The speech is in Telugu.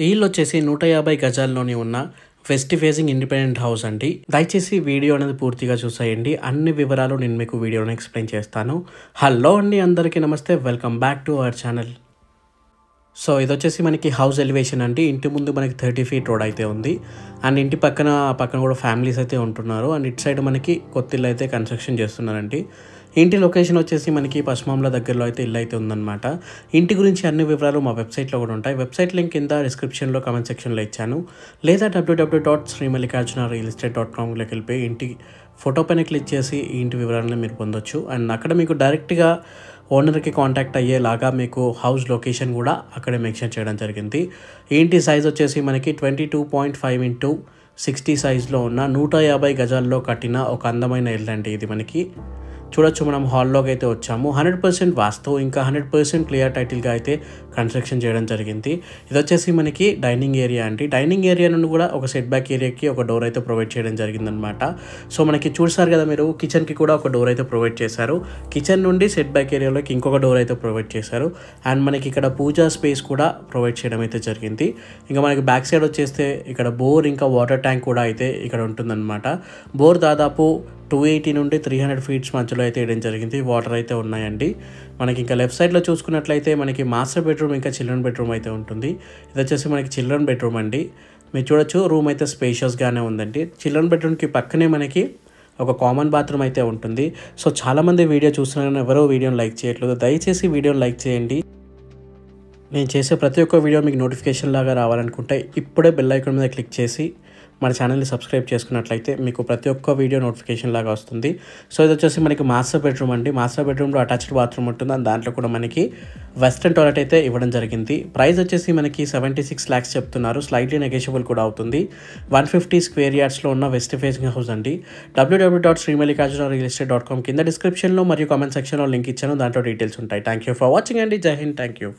వీళ్ళు వచ్చేసి నూట యాభై గజాల్లోని ఉన్న వెస్ట్ ఫేసింగ్ ఇండిపెండెంట్ హౌస్ అండి దయచేసి వీడియో అనేది పూర్తిగా చూసేయండి అన్ని వివరాలు నేను మీకు వీడియోని ఎక్స్ప్లెయిన్ చేస్తాను హలో అండి అందరికీ నమస్తే welcome back to our channel so ఇది వచ్చేసి మనకి హౌస్ ఎలివేషన్ అండి ఇంటి ముందు మనకి థర్టీ ఫీట్ రోడ్ అయితే ఉంది అండ్ ఇంటి పక్కన పక్కన కూడా ఫ్యామిలీస్ అయితే ఉంటున్నారు అండ్ ఇటు సైడ్ మనకి కొత్త ఇల్లు అయితే కన్స్ట్రక్షన్ చేస్తున్నారండి ఇంటి లొకేషన్ వచ్చేసి మనకి పశ్చిమాంల దగ్గరలో అయితే ఇల్లు అయితే ఉందన్నమాట ఇంటి గురించి అన్ని వివరాలు మా వెబ్సైట్లో కూడా ఉంటాయి వెబ్సైట్ లింక్ కింద డిస్క్రిప్షన్లో కమెంట్ సెక్షన్లో ఇచ్చాను లేదా డబ్ల్యూడబ్ల్యూ dot Sri Mallikarjuna real estate dot కామ్లోకి వెళ్ళిపోయి ఇంటి ఫోటో పైన క్లిక్ చేసి ఇంటి వివరాలను మీరు పొందొచ్చు అండ్ అక్కడ మీకు డైరెక్ట్గా ఓనర్కి కాంటాక్ట్ అయ్యేలాగా మీకు హౌస్ లొకేషన్ కూడా అక్కడే మెన్షన్ చేయడం జరిగింది ఏంటి సైజ్ వచ్చేసి మనకి twenty two point five into sixty సైజ్లో ఉన్న నూట యాభై గజాల్లో కట్టిన ఒక అందమైన ఇల్లు అండి ఇది మనకి చూడొచ్చు మనం హాల్లోకి అయితే వచ్చాము హండ్రెడ్ పర్సెంట్ వాస్తవం ఇంకా హండ్రెడ్ పర్సెంట్ క్లియర్ టైటిల్గా అయితే కన్స్ట్రక్షన్ చేయడం జరిగింది ఇది వచ్చేసి మనకి డైనింగ్ ఏరియా అండి డైనింగ్ ఏరియా నుండి కూడా ఒక సెట్ బ్యాక్ ఏరియాకి ఒక డోర్ అయితే ప్రొవైడ్ చేయడం జరిగిందనమాట సో మనకి చూసారు కదా మీరు కిచెన్కి కూడా ఒక డోర్ అయితే ప్రొవైడ్ చేశారు కిచెన్ నుండి సెట్ బ్యాక్ ఏరియాలోకి ఇంకొక డోర్ అయితే ప్రొవైడ్ చేశారు అండ్ మనకి ఇక్కడ పూజా స్పేస్ కూడా ప్రొవైడ్ చేయడం అయితే జరిగింది ఇంకా మనకి బ్యాక్ సైడ్ వచ్చేస్తే ఇక్కడ బోర్ ఇంకా వాటర్ ట్యాంక్ కూడా అయితే ఇక్కడ ఉంటుందన్నమాట బోర్ దాదాపు టూ ఎయిటీ నుండి త్రీ హండ్రెడ్ ఫీట్స్ మధ్యలో అయితే వేయడం జరిగింది వాటర్ అయితే ఉన్నాయండి మనకి ఇంకా లెఫ్ట్ సైడ్లో చూసుకున్నట్లయితే మనకి మాస్టర్ బెడ్రూమ్ ఇంకా చిల్డ్రన్ బెడ్రూమ్ అయితే ఉంటుంది ఇది వచ్చేసి మనకి చిల్డ్రన్ బెడ్రూమ్ అండి మీరు చూడొచ్చు రూమ్ అయితే స్పేషియస్గానే ఉందండి చిల్డ్రన్ బెడ్రూమ్కి పక్కనే మనకి ఒక కామన్ బాత్రూమ్ అయితే ఉంటుంది సో చాలామంది వీడియో చూస్తున్నా ఎవరో వీడియోని లైక్ చేయట్లేదు దయచేసి వీడియోని లైక్ చేయండి నేను చేసే ప్రతి ఒక్క వీడియో మీకు నోటిఫికేషన్ లాగా రావాలనుకుంటే ఇప్పుడే బెల్ ఐకాన్ మీద క్లిక్ చేసి మన ఛానల్ని సబ్స్క్రైబ్ చేసుకున్నట్లయితే మీకు ప్రతి ఒక్క వీడియో నోటిఫికేషన్ లాగా వస్తుంది సో ఇది వచ్చేసి మనకి మాస్టర్ బెడ్రూమ్ అండి మాస్టర్ బెడ్రూమ్లో అటాచ్డ్ బాత్రూమ్ ఉంటుంది అండ్ దాంట్లో కూడా మనకి వెస్ట్రన్ టాయిలెట్ అయితే ఇవ్వడం జరిగింది ప్రైస్ వచ్చేసి మనకి సెవెంటీ సిక్స్ ల్యాక్స్ చెప్తున్నారు స్లైట్లీ నెగోషియబుల్ కూడా అవుతుంది వన్ ఫిఫ్టీ స్క్వేర్ యార్డ్స్లో ఉన్న వెస్ట్ ఫేసింగ్ హౌస్ అండి డబ్ల్యూడబ్ల్యూ dot Sri Mallikarjuna real estate dot com కింద డిస్క్రిప్షన్లో మరియు కామెంట్ సెక్షన్లో లింక్ ఇచ్చాను దాంట్లో డీటెయిల్స్ ఉంటాయి థ్యాంక్ యూ ఫర్ వాచింగ్ అండి జై హింద్ థ్యాంక్ యూ